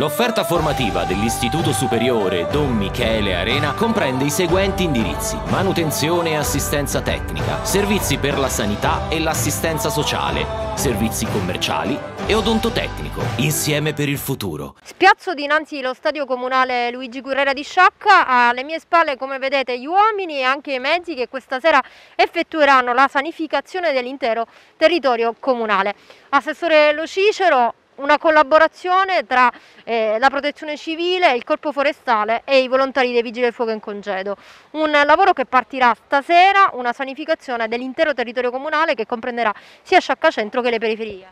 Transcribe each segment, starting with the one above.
L'offerta formativa dell'Istituto Superiore Don Michele Arena comprende i seguenti indirizzi: manutenzione e assistenza tecnica, servizi per la sanità e l'assistenza sociale, servizi commerciali e odontotecnico. Insieme per il futuro. Spiazzo dinanzi allo stadio comunale Luigi Guerrera di Sciacca, alle mie spalle come vedete gli uomini e anche i mezzi che questa sera effettueranno la sanificazione dell'intero territorio comunale. Assessore Lo Cicero, una collaborazione tra eh, la protezione civile, il corpo forestale e i volontari dei vigili del fuoco in congedo. Un lavoro che partirà stasera, una sanificazione dell'intero territorio comunale che comprenderà sia Sciacca Centro che le periferie.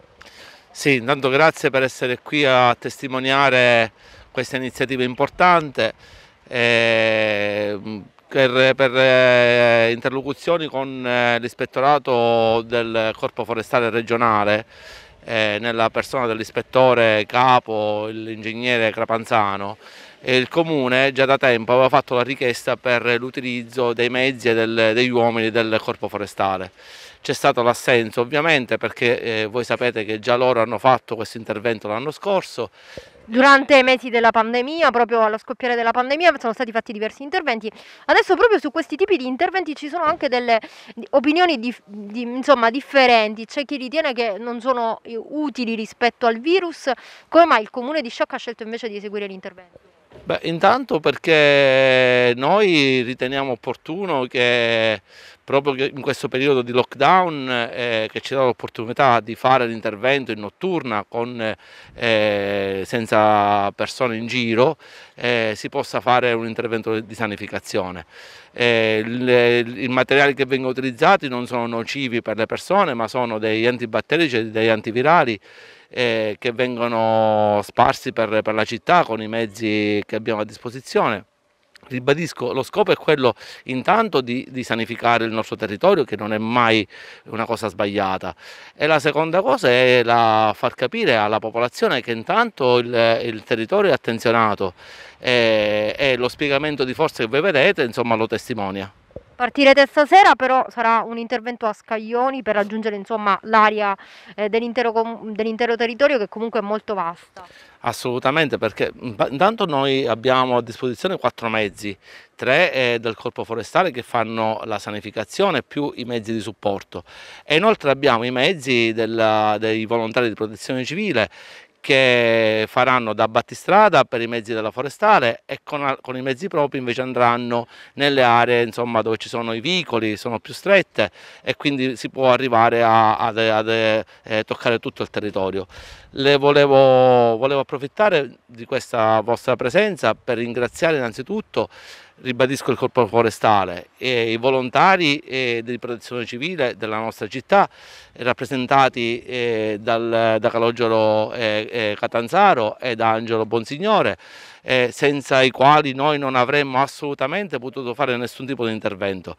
Sì, intanto grazie per essere qui a testimoniare questa iniziativa importante. Eh, per, per eh, interlocuzioni con eh, l'ispettorato del Corpo Forestale Regionale eh, nella persona dell'ispettore capo, l'ingegnere Crapanzano, e il comune già da tempo aveva fatto la richiesta per l'utilizzo dei mezzi e del, degli uomini del corpo forestale. C'è stato l'assenso ovviamente perché eh, voi sapete che già loro hanno fatto questo intervento l'anno scorso durante i mesi della pandemia, proprio allo scoppiare della pandemia, sono stati fatti diversi interventi. Adesso proprio su questi tipi di interventi ci sono anche delle opinioni di, di, insomma, differenti. C'è chi ritiene che non sono eh, utili rispetto al virus. Come mai il comune di Sciocca ha scelto invece di eseguire l'intervento? Beh, intanto perché noi riteniamo opportuno che proprio in questo periodo di lockdown eh, che ci dà l'opportunità di fare l'intervento in notturna con, eh, senza persone in giro eh, si possa fare un intervento di sanificazione. Eh, le, I materiali che vengono utilizzati non sono nocivi per le persone ma sono degli antibatterici e degli antivirali eh, che vengono sparsi per, per la città con i mezzi che abbiamo a disposizione ribadisco, lo scopo è quello intanto di, di, sanificare il nostro territorio, che non è mai una cosa sbagliata. E la seconda cosa è la, far capire alla popolazione che intanto il, il territorio è attenzionato e, eh, e, lo spiegamento di forze che voi vedete insomma, lo testimonia. Partirete stasera, però sarà un intervento a scaglioni per raggiungere insomma, l'area eh, dell'intero, dell'intero territorio che comunque è molto vasta. Assolutamente, perché intanto noi abbiamo a disposizione quattro mezzi, tre eh, del corpo forestale che fanno la sanificazione più i mezzi di supporto e inoltre abbiamo i mezzi della, dei volontari di protezione civile che faranno da battistrada per i mezzi della forestale e con, con i mezzi propri invece andranno nelle aree insomma, dove ci sono i vicoli, sono più strette e quindi si può arrivare a, a, a, a toccare tutto il territorio. Volevo, volevo approfittare di questa vostra presenza per ringraziare innanzitutto ribadisco il corpo forestale e i volontari eh, di protezione civile della nostra città rappresentati eh, dal, da Calogero eh, eh Catanzaro e da Angelo Bonsignore eh, senza i quali noi non avremmo assolutamente potuto fare nessun tipo di intervento.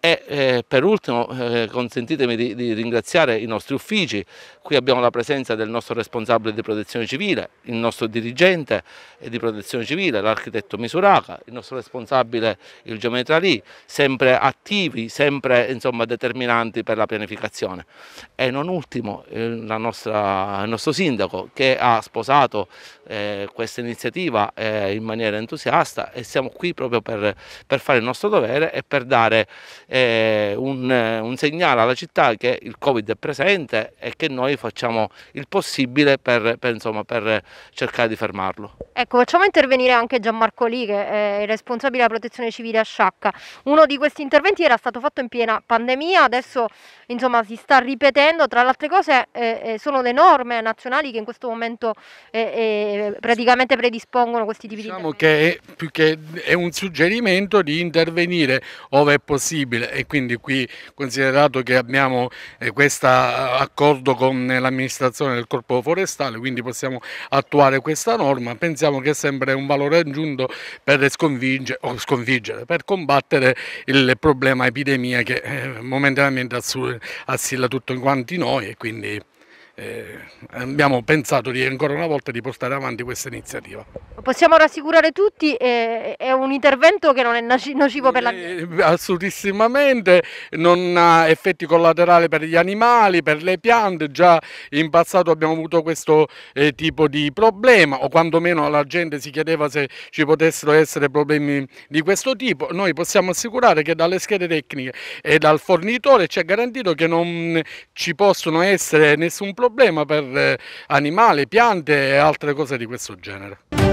E eh, per ultimo eh, consentitemi di, di, ringraziare i nostri uffici, qui abbiamo la presenza del nostro responsabile di protezione civile, il nostro dirigente di protezione civile, l'architetto Misuraca, il nostro responsabile il geometra lì, sempre attivi, sempre insomma, determinanti per la pianificazione. E non ultimo eh, nostra, il nostro sindaco che ha sposato eh, questa iniziativa eh, eh, in maniera entusiasta e siamo qui proprio per, per fare il nostro dovere e per dare eh, un, un, segnale alla città che il Covid è presente e che noi facciamo il possibile per, per, insomma, per cercare di fermarlo. Ecco, facciamo intervenire anche Gianmarco Lì che è il responsabile della protezione civile a Sciacca. Uno di questi interventi era stato fatto in piena pandemia, adesso insomma si sta ripetendo, tra le altre cose eh, eh sono le norme nazionali che in questo momento eh, eh, praticamente predispongono questi tipi diciamo di... Diciamo che, che è un suggerimento di intervenire ove è possibile e quindi qui considerato che abbiamo eh, questo eh, accordo con l'amministrazione del corpo forestale, quindi possiamo attuare questa norma, pensiamo che è sempre un valore aggiunto per sconfiggere, o sconfiggere per combattere il problema epidemia che eh, momentaneamente assilla tutto in quanti noi e quindi eh, abbiamo pensato di, ancora una volta di portare avanti questa iniziativa. Possiamo rassicurare tutti, eh, è un intervento che non è nocivo per la... Eh, assolutissimamente, non ha effetti collaterali per gli animali, per le piante, già in passato abbiamo avuto questo eh, tipo di problema o quantomeno la gente si chiedeva se ci potessero essere problemi di questo tipo. Noi possiamo assicurare che dalle schede tecniche e dal fornitore ci è garantito che non ci possono essere nessun problema problema per eh, animali, piante e altre cose di questo genere.